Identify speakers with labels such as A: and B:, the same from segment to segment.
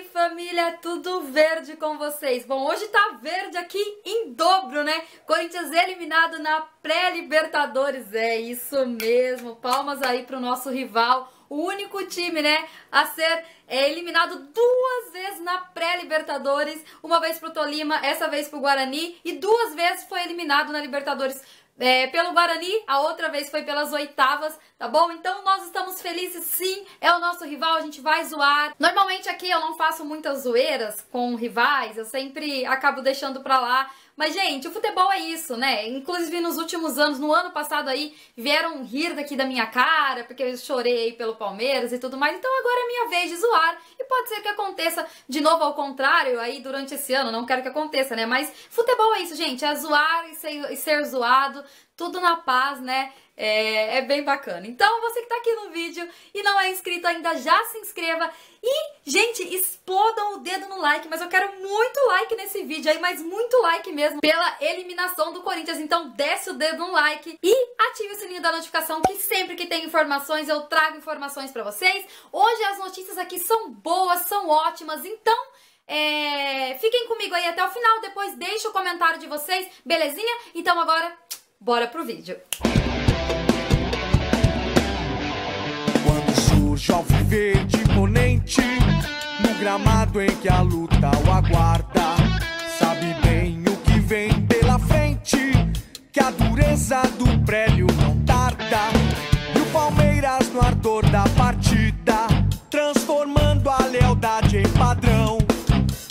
A: aí, família, tudo verde com vocês. Bom, hoje tá verde aqui em dobro, né? Corinthians eliminado na pré-Libertadores. É isso mesmo. Palmas aí pro nosso rival, o único time, né, a ser é eliminado duas vezes na pré-Libertadores, uma vez pro Tolima, essa vez pro Guarani, e duas vezes foi eliminado na Libertadores é, pelo Guarani, a outra vez foi pelas oitavas, tá bom? Então nós estamos felizes sim, é o nosso rival, a gente vai zoar. Normalmente aqui eu não faço muitas zoeiras com rivais, eu sempre acabo deixando pra lá. Mas, gente, o futebol é isso, né? Inclusive nos últimos anos, no ano passado aí, vieram rir daqui da minha cara, porque eu chorei pelo Palmeiras e tudo mais. Então agora é minha vez de zoar ar. E pode ser que aconteça de novo ao contrário aí durante esse ano, não quero que aconteça, né? Mas futebol é isso, gente, é zoar e ser, e ser zoado, tudo na paz, né? É, é, bem bacana. Então, você que tá aqui no vídeo e não é inscrito ainda, já se inscreva. E, gente, explodam o dedo no like, mas eu quero muito like nesse vídeo aí, mas muito like mesmo, pela eliminação do Corinthians. Então, desce o dedo no like e ative o sininho da notificação, que sempre que tem informações, eu trago informações para vocês. Hoje as notícias aqui são boas, são ótimas, então... É... Fiquem comigo aí até o final, depois deixa o comentário de vocês, belezinha? Então agora, bora pro vídeo! Quando surge ao viver de imponente, no gramado em que a luta o aguarda, sabe bem o que vem pela frente, que a dureza do prélio não tarda. E o Palmeiras no ardor da partida, transformando a lealdade em padrão,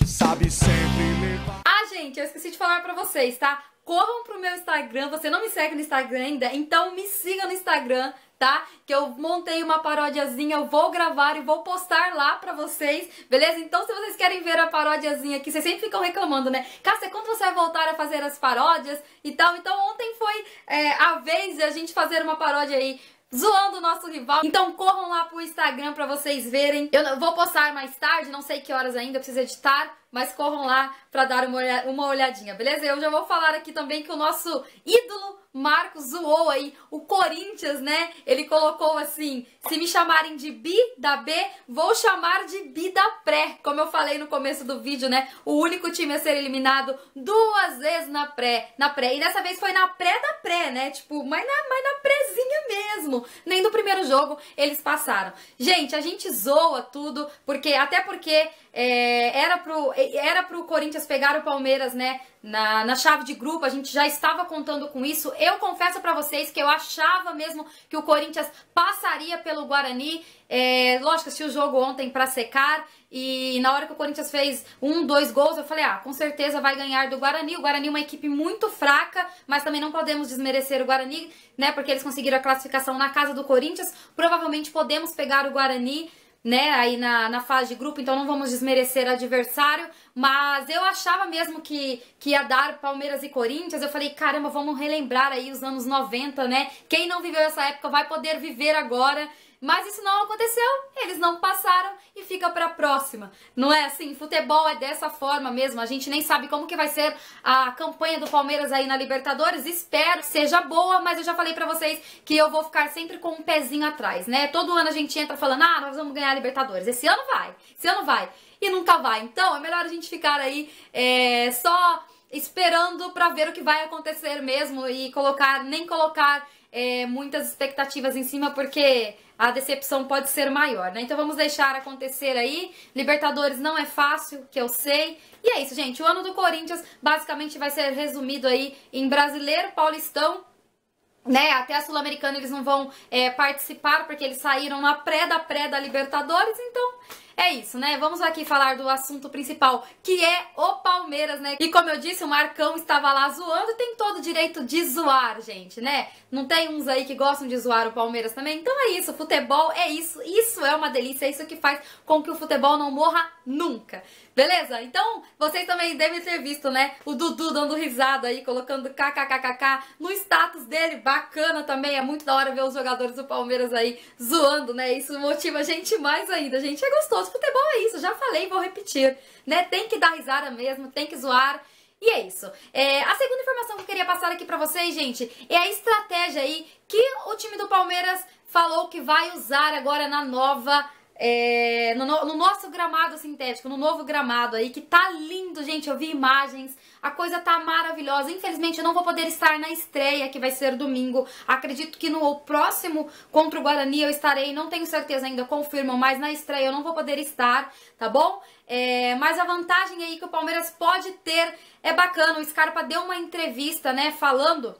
A: sabe sempre levar. Ah, gente, eu esqueci de falar para vocês, tá? corram pro meu Instagram. Você não me segue no Instagram ainda? Então me siga no Instagram, tá? Que eu montei uma paródiazinha, eu vou gravar e vou postar lá pra vocês, beleza? Então se vocês querem ver a paródiazinha aqui, vocês sempre ficam reclamando, né? Cássia, quando você vai voltar a fazer as paródias e tal? Então ontem foi é, a vez de a gente fazer uma paródia aí zoando o nosso rival. Então corram lá pro Instagram pra vocês verem. Eu vou postar mais tarde, não sei que horas ainda, preciso editar, mas corram lá pra dar uma, olhadinha, beleza? Eu já vou falar aqui também que o nosso ídolo Marcos zoou aí o Corinthians, né? Ele colocou assim: se me chamarem de bi da B, vou chamar de bi da pré. Como eu falei no começo do vídeo, né? O único time a ser eliminado duas vezes na pré. Na pré. E dessa vez foi na pré da pré, né? Tipo, mas na, mas na prézinha mesmo. Nem do primeiro jogo eles passaram. Gente, a gente zoa tudo, porque até porque é, era, pro, era pro Corinthians pegar o Palmeiras, né? Na, na chave de grupo, a gente já estava contando com isso. Eu confesso para vocês que eu achava mesmo que o Corinthians passaria pelo Guarani. É, lógico, se o jogo ontem para secar. E na hora que o Corinthians fez um, dois gols, eu falei: ah, com certeza vai ganhar do Guarani. O Guarani é uma equipe muito fraca, mas também não podemos desmerecer o Guarani, né? Porque eles conseguiram a classificação na casa do Corinthians. Provavelmente podemos pegar o Guarani né, aí na, na fase de grupo, então não vamos desmerecer adversário, mas eu achava mesmo que, que ia dar Palmeiras e Corinthians, eu falei, caramba, vamos relembrar aí os anos 90, né, quem não viveu essa época vai poder viver agora, mas isso não aconteceu, eles não passaram e fica para a próxima. Não é assim, futebol é dessa forma mesmo. A gente nem sabe como que vai ser a campanha do Palmeiras aí na Libertadores. Espero que seja boa, mas eu já falei para vocês que eu vou ficar sempre com um pezinho atrás, né? Todo ano a gente entra falando: "Ah, nós vamos ganhar a Libertadores". Esse ano vai. Esse ano vai. E nunca vai. Então, é melhor a gente ficar aí é, só esperando para ver o que vai acontecer mesmo e colocar nem colocar é, muitas expectativas em cima, porque a decepção pode ser maior, né? Então vamos deixar acontecer aí. Libertadores não é fácil, que eu sei. E é isso, gente. O ano do Corinthians basicamente vai ser resumido aí em brasileiro, paulistão né, até a Sul-Americana eles não vão é, participar, porque eles saíram na pré da pré da Libertadores, então é isso, né? Vamos aqui falar do assunto principal, que é o Palmeiras, né? E como eu disse, o Marcão estava lá zoando e tem todo o direito de zoar, gente, né? Não tem uns aí que gostam de zoar o Palmeiras também? Então é isso, futebol é isso, isso é uma delícia, é isso que faz com que o futebol não morra nunca. Beleza? Então, vocês também devem ter visto, né? O Dudu dando risada aí, colocando kkkkk no status dele. Bacana também, é muito da hora ver os jogadores do Palmeiras aí zoando, né? Isso motiva a gente mais ainda, gente. É gostoso gosto. Futebol é isso, já falei, vou repetir, né? Tem que dar risada mesmo, tem que zoar. E é isso. É, a segunda informação que eu queria passar aqui pra vocês, gente, é a estratégia aí que o time do Palmeiras falou que vai usar agora na nova é, no, no, nosso gramado sintético, no novo gramado aí, que tá lindo, gente. Eu vi imagens, a coisa tá maravilhosa. Infelizmente, eu não vou poder estar na estreia, que vai ser domingo. Acredito que no próximo contra o Guarani eu estarei, não tenho certeza ainda, confirmo. mas na estreia eu não vou poder estar, tá bom? É, mas a vantagem aí que o Palmeiras pode ter é bacana. O Scarpa deu uma entrevista, né, falando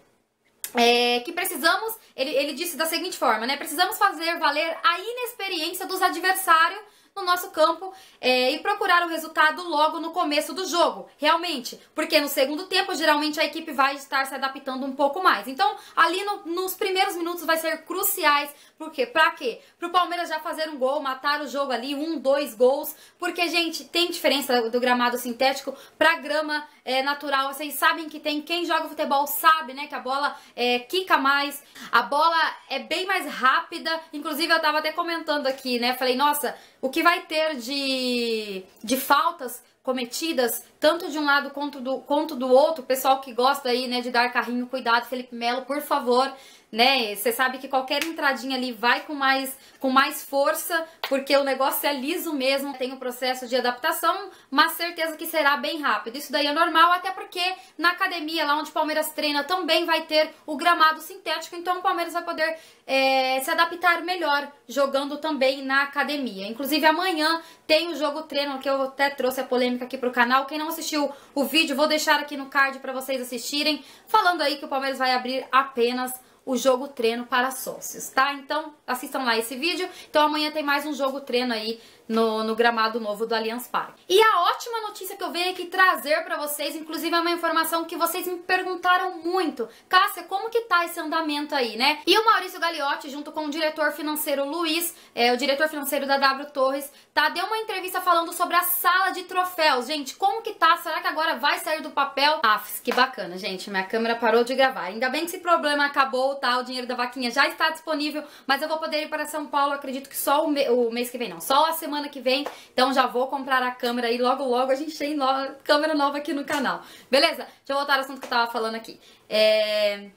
A: é, que precisamos, ele, ele disse da seguinte forma, né? Precisamos fazer valer a inexperiência dos adversários no nosso campo é, e procurar o resultado logo no começo do jogo, realmente, porque no segundo tempo geralmente a equipe vai estar se adaptando um pouco mais. Então, ali no, nos primeiros minutos vai ser cruciais, porque para quê? Para o Palmeiras já fazer um gol, matar o jogo ali, um, dois gols, porque gente tem diferença do gramado sintético para grama é, natural. Vocês sabem que tem, quem joga futebol sabe, né, que a bola é, quica mais, a bola é bem mais rápida. Inclusive, eu tava até comentando aqui, né, falei, nossa, o que vai ter de, de faltas cometidas, tanto de um lado quanto do, quanto do outro, pessoal que gosta aí, né, de dar carrinho, cuidado, Felipe Melo, por favor, né? Você sabe que qualquer entradinha ali vai com mais, com mais força, porque o negócio é liso mesmo, tem um processo de adaptação, mas certeza que será bem rápido. Isso daí é normal, até porque na academia, lá onde o Palmeiras treina, também vai ter o gramado sintético, então o Palmeiras vai poder é, se adaptar melhor jogando também na academia. Inclusive amanhã tem o jogo treino, que eu até trouxe a polêmica aqui pro canal. Quem não assistiu o vídeo, vou deixar aqui no card para vocês assistirem, falando aí que o Palmeiras vai abrir apenas o jogo treino para sócios, tá? Então, assistam lá esse vídeo. Então, amanhã tem mais um jogo treino aí no, no gramado novo do Allianz Parque. E a ótima notícia que eu venho aqui trazer para vocês, inclusive é uma informação que vocês me perguntaram muito. Cássia, como que tá esse andamento aí, né? E o Maurício Gagliotti, junto com o diretor financeiro Luiz, é, o diretor financeiro da W Torres, tá? Deu uma entrevista falando sobre a sala de troféus. Gente, como que tá? Será que agora vai sair do papel? Ah, que bacana, gente. Minha câmera parou de gravar. Ainda bem que esse problema acabou voltar, o dinheiro da vaquinha já está disponível, mas eu vou poder ir para São Paulo, acredito que só o, me o mês que vem, não, só a semana que vem, então já vou comprar a câmera e logo logo a gente tem no câmera nova aqui no canal. Beleza? Deixa eu voltar ao assunto que eu tava falando aqui. É...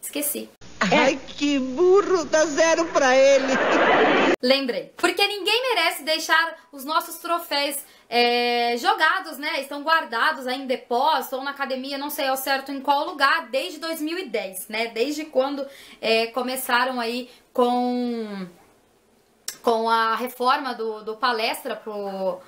A: Esqueci. É. Ai, que burro, dá zero pra ele. Lembrei, porque ninguém merece deixar os nossos troféus é, jogados, né? Estão guardados aí em depósito ou na academia, não sei ao certo em qual lugar, desde 2010, né? Desde quando é, começaram aí com, com a reforma do, do palestra pro,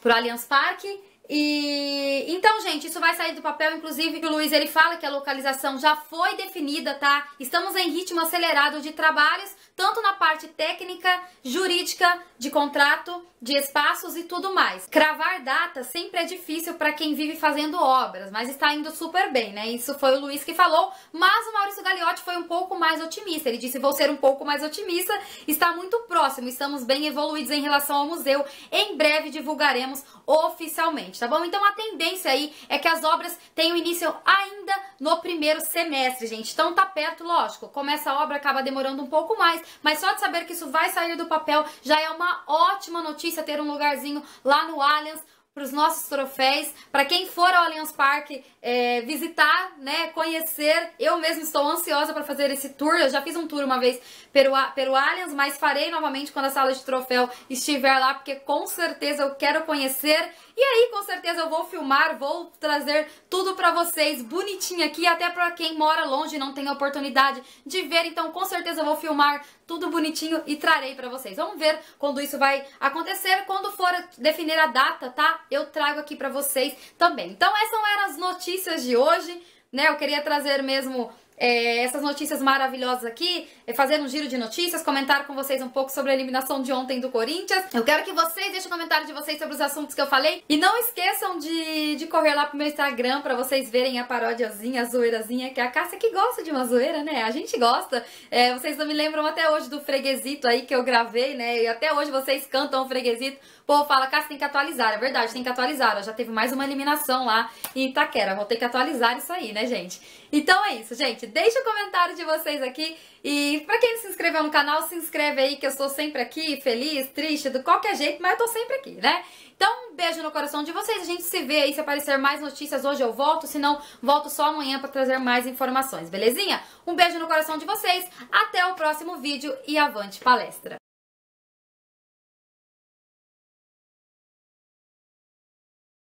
A: pro Allianz Parque. E então, gente, isso vai sair do papel, inclusive o Luiz ele fala que a localização já foi definida, tá? Estamos em ritmo acelerado de trabalhos, tanto na parte técnica, jurídica, de contrato, de espaços e tudo mais. Cravar data sempre é difícil para quem vive fazendo obras, mas está indo super bem, né? Isso foi o Luiz que falou, mas o Maurício Gagliotti foi um pouco mais otimista. Ele disse: "Vou ser um pouco mais otimista, está muito próximo, estamos bem evoluídos em relação ao museu. Em breve divulgaremos oficialmente." gente, tá bom? Então a tendência aí é que as obras tenham início ainda no primeiro semestre, gente. Então tá perto, lógico. Começa a obra, acaba demorando um pouco mais, mas só de saber que isso vai sair do papel já é uma ótima notícia ter um lugarzinho lá no Allianz para os nossos troféus, para quem for ao Allianz Parque é, visitar, né, conhecer. Eu mesmo estou ansiosa para fazer esse tour. Eu já fiz um tour uma vez pelo, pelo Allianz, mas farei novamente quando a sala de troféu estiver lá, porque com certeza eu quero conhecer. E aí, com certeza eu vou filmar, vou trazer tudo para vocês bonitinho aqui, até para quem mora longe e não tem a oportunidade de ver. Então, com certeza eu vou filmar tudo bonitinho e trarei para vocês. Vamos ver quando isso vai acontecer, quando for definir a data, tá? eu trago aqui para vocês também. Então essas eram as notícias de hoje, né? Eu queria trazer mesmo é, essas notícias maravilhosas aqui, é, fazer um giro de notícias, comentar com vocês um pouco sobre a eliminação de ontem do Corinthians. Eu quero que vocês deixem o comentário de vocês sobre os assuntos que eu falei. E não esqueçam de, de correr lá pro meu Instagram para vocês verem a paródiazinha, a zoeirazinha, que é a Cássia que gosta de uma zoeira, né? A gente gosta. É, vocês não me lembram até hoje do freguesito aí que eu gravei, né? E até hoje vocês cantam o freguesito. Pô, fala, Cássia, tem que atualizar. É verdade, tem que atualizar. já teve mais uma eliminação lá em Itaquera. Vou ter que atualizar isso aí, né, gente? Então é isso, gente. Deixa o comentário de vocês aqui. E pra quem não se inscreveu no canal, se inscreve aí, que eu sou sempre aqui, feliz, triste, do qualquer jeito, mas eu tô sempre aqui, né? Então, um beijo no coração de vocês. A gente se vê aí. Se aparecer mais notícias hoje, eu volto. Se não, volto só amanhã pra trazer mais informações, belezinha? Um beijo no coração de vocês. Até o próximo vídeo e avante palestra!